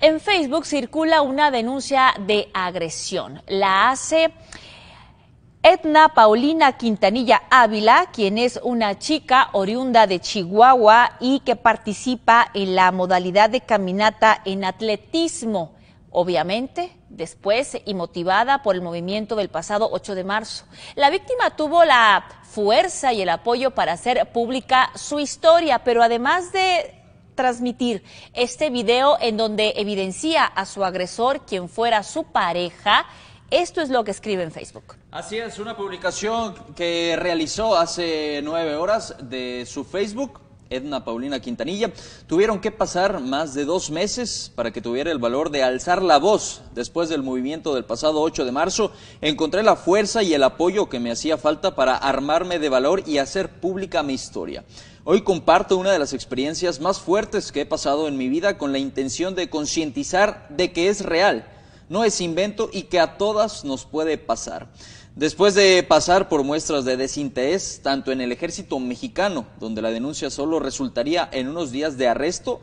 En Facebook circula una denuncia de agresión. La hace Edna Paulina Quintanilla Ávila, quien es una chica oriunda de Chihuahua y que participa en la modalidad de caminata en atletismo, obviamente después y motivada por el movimiento del pasado 8 de marzo. La víctima tuvo la fuerza y el apoyo para hacer pública su historia, pero además de transmitir este video en donde evidencia a su agresor, quien fuera su pareja. Esto es lo que escribe en Facebook. Así es, una publicación que realizó hace nueve horas de su Facebook. Edna Paulina Quintanilla, tuvieron que pasar más de dos meses para que tuviera el valor de alzar la voz después del movimiento del pasado 8 de marzo. Encontré la fuerza y el apoyo que me hacía falta para armarme de valor y hacer pública mi historia. Hoy comparto una de las experiencias más fuertes que he pasado en mi vida con la intención de concientizar de que es real, no es invento y que a todas nos puede pasar. Después de pasar por muestras de desinterés, tanto en el ejército mexicano, donde la denuncia solo resultaría en unos días de arresto,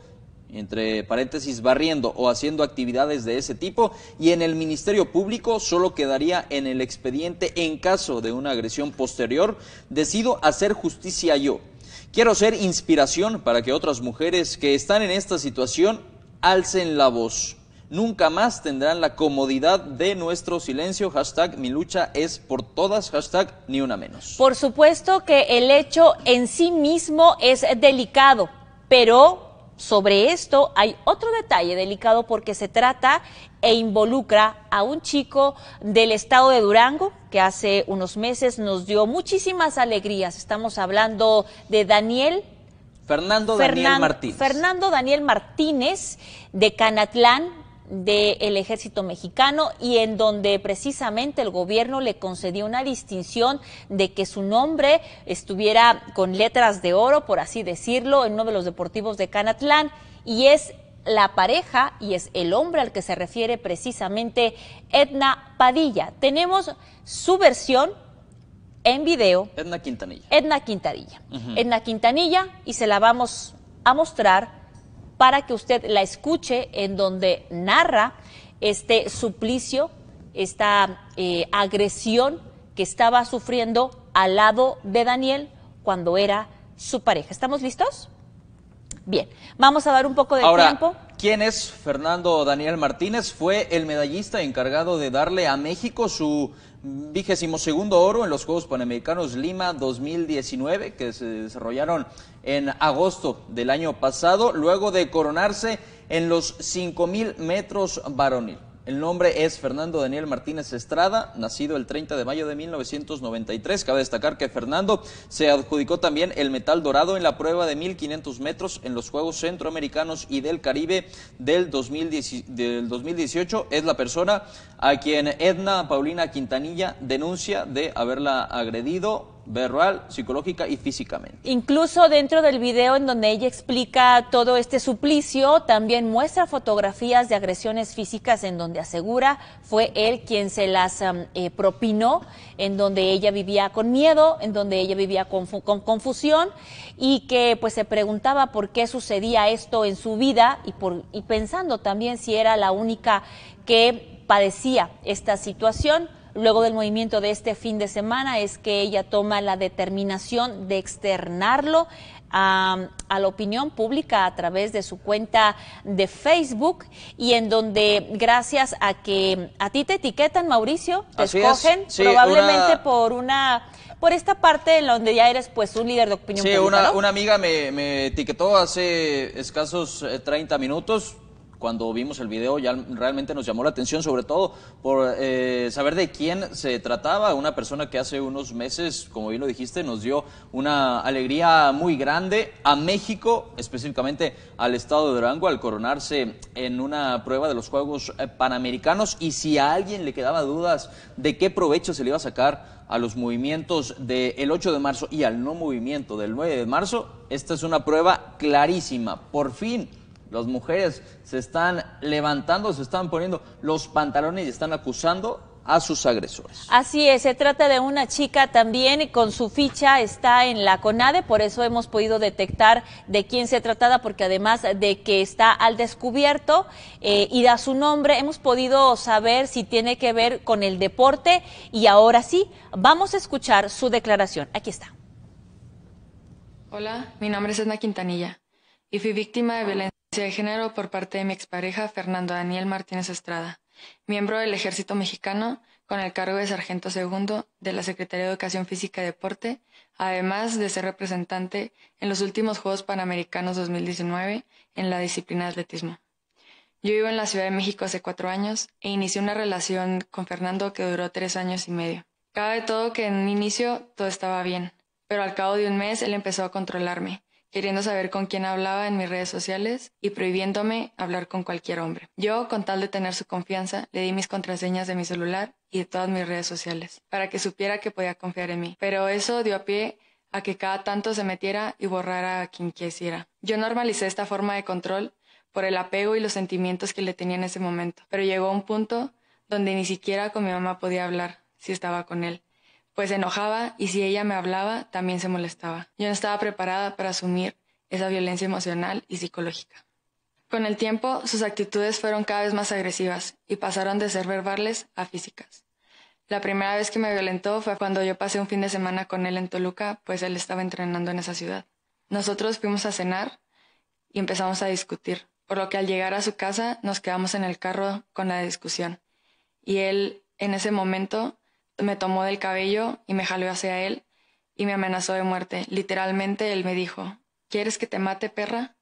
entre paréntesis, barriendo o haciendo actividades de ese tipo, y en el Ministerio Público solo quedaría en el expediente en caso de una agresión posterior, decido hacer justicia yo Quiero ser inspiración para que otras mujeres que están en esta situación alcen la voz. Nunca más tendrán la comodidad de nuestro silencio. Hashtag mi lucha es por todas. Hashtag ni una menos. Por supuesto que el hecho en sí mismo es delicado, pero sobre esto hay otro detalle delicado porque se trata e involucra a un chico del estado de Durango que hace unos meses nos dio muchísimas alegrías. Estamos hablando de Daniel. Fernando Daniel Martínez. Fernando Daniel Martínez de Canatlán, del ejército mexicano y en donde precisamente el gobierno le concedió una distinción de que su nombre estuviera con letras de oro, por así decirlo, en uno de los deportivos de Canatlán y es la pareja y es el hombre al que se refiere precisamente Edna Padilla. Tenemos su versión en video. Edna Quintanilla. Edna Quintanilla. Edna Quintanilla y se la vamos a mostrar para que usted la escuche en donde narra este suplicio, esta eh, agresión que estaba sufriendo al lado de Daniel cuando era su pareja. ¿Estamos listos? Bien, vamos a dar un poco de tiempo. ¿Quién es Fernando Daniel Martínez? Fue el medallista encargado de darle a México su vigésimo segundo oro en los Juegos Panamericanos Lima 2019 que se desarrollaron en agosto del año pasado, luego de coronarse en los 5.000 metros varonil. El nombre es Fernando Daniel Martínez Estrada, nacido el 30 de mayo de 1993. Cabe destacar que Fernando se adjudicó también el metal dorado en la prueba de 1500 metros en los Juegos Centroamericanos y del Caribe del, 2018. Es la persona a quien Edna Paulina Quintanilla denuncia de haberla agredido verbal, psicológica y físicamente. Incluso dentro del video en donde ella explica todo este suplicio, también muestra fotografías de agresiones físicas en donde asegura fue él quien se las eh, propinó, en donde ella vivía con miedo, en donde ella vivía con, confusión y que pues se preguntaba por qué sucedía esto en su vida y, y pensando también si era la única que padecía esta situación. Luego del movimiento de este fin de semana es que ella toma la determinación de externarlo a, la opinión pública a través de su cuenta de Facebook y en donde gracias a que a ti te etiquetan Mauricio, te escogen probablemente por una por esta parte en donde ya eres pues un líder de opinión pública. Sí, una, una, amiga me, me, etiquetó hace escasos 30 eh, minutos, cuando vimos el video ya realmente nos llamó la atención, sobre todo por eh, saber de quién se trataba, una persona que hace unos meses, como bien lo dijiste, nos dio una alegría muy grande a México, específicamente al estado de Durango, al coronarse en una prueba de los Juegos eh, Panamericanos y si a alguien le quedaba dudas de qué provecho se le iba a sacar a los movimientos del 8 de marzo y al no movimiento del 9 de marzo, esta es una prueba clarísima. Por fin las mujeres se están levantando, se están poniendo los pantalones y están acusando a sus agresores. Así es, se trata de una chica también con su ficha está en la CONADE, por eso hemos podido detectar de quién se trataba, porque además de que está al descubierto eh, y da su nombre, hemos podido saber si tiene que ver con el deporte y ahora sí, vamos a escuchar su declaración. Aquí está. Hola, mi nombre es Edna Quintanilla y fui víctima de violencia de género por parte de mi expareja Fernando Daniel Martínez Estrada, miembro del Ejército Mexicano con el cargo de sargento segundo de la Secretaría de Educación Física y Deporte, además de ser representante en los últimos Juegos Panamericanos 2019 en la disciplina de atletismo. Yo vivo en la Ciudad de México hace cuatro años e inicié una relación con Fernando que duró tres años y medio. Cabe todo que en un inicio todo estaba bien, pero al cabo de un mes él empezó a controlarme queriendo saber con quién hablaba en mis redes sociales y prohibiéndome hablar con cualquier hombre. Yo, con tal de tener su confianza, le di mis contraseñas de mi celular y de todas mis redes sociales, para que supiera que podía confiar en mí. Pero eso dio a pie a que cada tanto se metiera y borrara a quien quisiera. Yo normalicé esta forma de control por el apego y los sentimientos que le tenía en ese momento, pero llegó un punto donde ni siquiera con mi mamá podía hablar si estaba con él pues se enojaba y si ella me hablaba, también se molestaba. Yo no estaba preparada para asumir esa violencia emocional y psicológica. Con el tiempo, sus actitudes fueron cada vez más agresivas y pasaron de ser verbales a físicas. La primera vez que me violentó fue cuando yo pasé un fin de semana con él en Toluca, pues él estaba entrenando en esa ciudad. Nosotros fuimos a cenar y empezamos a discutir, por lo que al llegar a su casa nos quedamos en el carro con la discusión. Y él, en ese momento, me tomó del cabello y me jaló hacia él y me amenazó de muerte. Literalmente él me dijo, ¿quieres que te mate, perra?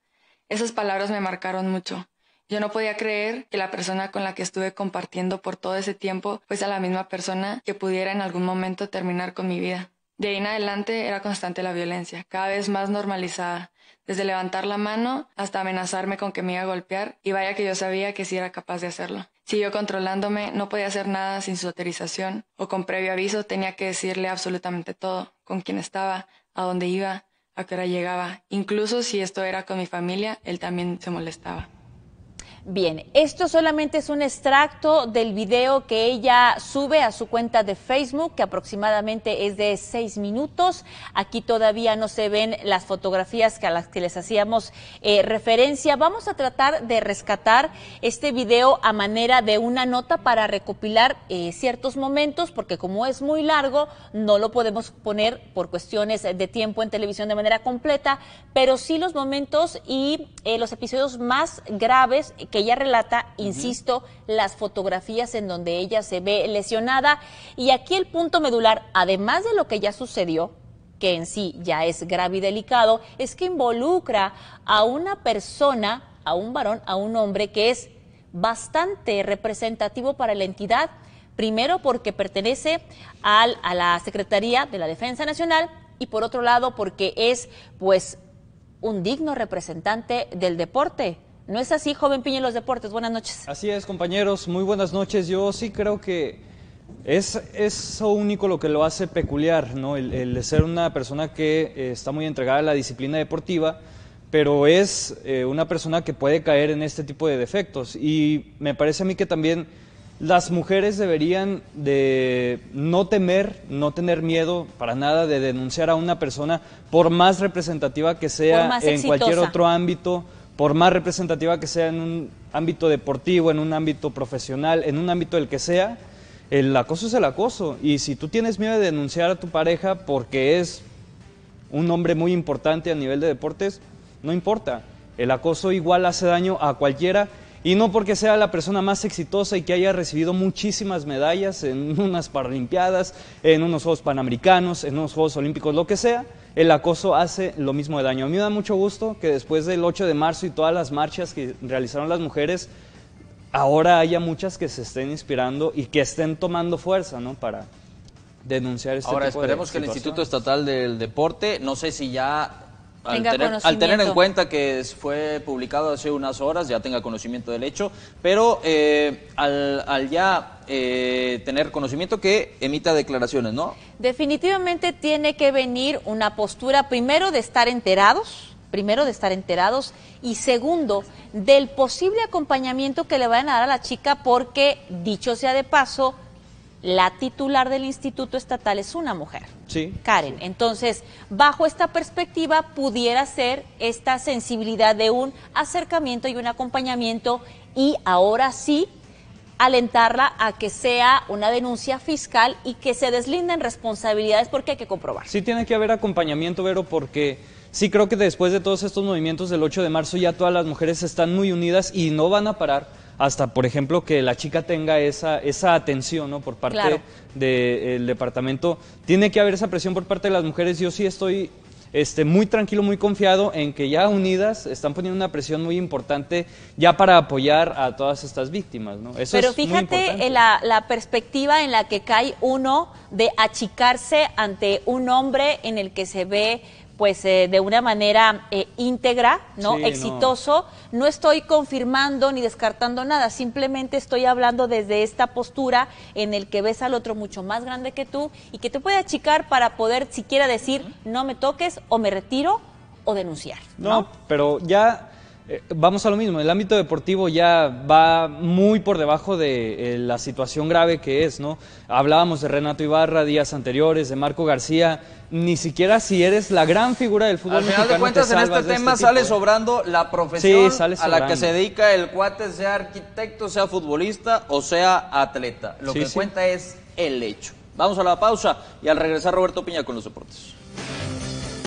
Esas palabras me marcaron mucho. Yo no podía creer que la persona con la que estuve compartiendo por todo ese tiempo fuese la misma persona que pudiera en algún momento terminar con mi vida. De ahí en adelante era constante la violencia, cada vez más normalizada, desde levantar la mano hasta amenazarme con que me iba a golpear, y vaya que yo sabía que sí era capaz de hacerlo. Siguió controlándome, no podía hacer nada sin su autorización o con previo aviso tenía que decirle absolutamente todo, con quién estaba, a dónde iba, a qué hora llegaba. Incluso si esto era con mi familia, él también se molestaba. Bien, esto solamente es un extracto del video que ella sube a su cuenta de Facebook, que aproximadamente es de seis minutos. Aquí todavía no se ven las fotografías que a las que les hacíamos eh, referencia. Vamos a tratar de rescatar este video a manera de una nota para recopilar eh, ciertos momentos, porque como es muy largo, no lo podemos poner por cuestiones de tiempo en televisión de manera completa, pero sí los momentos y eh, los episodios más graves que ella relata, insisto, las fotografías en donde ella se ve lesionada. Y aquí el punto medular, además de lo que ya sucedió, que en sí ya es grave y delicado, es que involucra a una persona, a un varón, a un hombre que es bastante representativo para la entidad, primero porque pertenece al, a la Secretaría de la Defensa Nacional y por otro lado porque es pues un digno representante del deporte. ¿No es así, joven Piña, en los deportes? Buenas noches. Así es, compañeros, muy buenas noches. Yo sí creo que es eso único lo que lo hace peculiar, ¿no? El, ser una persona que eh, está muy entregada a la disciplina deportiva, pero es eh, una persona que puede caer en este tipo de defectos. Y me parece a mí que también las mujeres deberían de no temer, no tener miedo para nada de denunciar a una persona por más representativa que sea en cualquier otro ámbito por más representativa que sea en un ámbito deportivo, en un ámbito profesional, en un ámbito del que sea, el acoso es el acoso. Y si tú tienes miedo de denunciar a tu pareja porque es un hombre muy importante a nivel de deportes, no importa. El acoso igual hace daño a cualquiera y no porque sea la persona más exitosa y que haya recibido muchísimas medallas en unas Paralimpiadas, en unos Juegos Panamericanos, en unos Juegos Olímpicos, lo que sea, el acoso hace lo mismo de daño. A mí me da mucho gusto que después del 8 de marzo y todas las marchas que realizaron las mujeres, ahora haya muchas que se estén inspirando y que estén tomando fuerza, ¿no? Para denunciar este Ahora esperemos que el Instituto Estatal del Deporte, no sé si ya al tener, en cuenta que fue publicado hace unas horas, ya tenga conocimiento del hecho, pero eh, al, al, ya eh, tener conocimiento que emita declaraciones, ¿no? Definitivamente tiene que venir una postura primero de estar enterados, primero de estar enterados y segundo del posible acompañamiento que le vayan a dar a la chica porque, dicho sea de paso, la titular del Instituto Estatal es una mujer. Sí. Karen. Entonces, bajo esta perspectiva, pudiera ser esta sensibilidad de un acercamiento y un acompañamiento y ahora sí alentarla a que sea una denuncia fiscal y que se deslinden responsabilidades porque hay que comprobar. Sí tiene que haber acompañamiento, Vero, porque sí creo que después de todos estos movimientos del 8 de marzo ya todas las mujeres están muy unidas y no van a parar hasta, por ejemplo, que la chica tenga esa, esa atención ¿no? por parte del departamento. Tiene que haber esa presión por parte de las mujeres. Yo sí estoy este, muy tranquilo, muy confiado en que ya unidas están poniendo una presión muy importante ya para apoyar a todas estas víctimas. ¿no? Eso Pero fíjate la, la, perspectiva en la que cae uno de achicarse ante un hombre en el que se ve pues eh, de una manera eh, íntegra, ¿no? Exitoso. No. estoy confirmando ni descartando nada, simplemente estoy hablando desde esta postura en el que ves al otro mucho más grande que tú y que te puede achicar para poder siquiera decir no me toques o me retiro o denunciar. ¿no? pero ya eh, vamos a lo mismo, el ámbito deportivo ya va muy por debajo de eh, la situación grave que es, ¿no? Hablábamos de Renato Ibarra días anteriores, de Marco García, ni siquiera si eres la gran figura del fútbol Al final de cuentas, en este tema este sale sobrando la profesión a la que se dedica el cuate, sea arquitecto, sea futbolista o sea atleta. Lo que cuenta es el hecho. Vamos a la pausa y al regresar Roberto Piña con los deportes.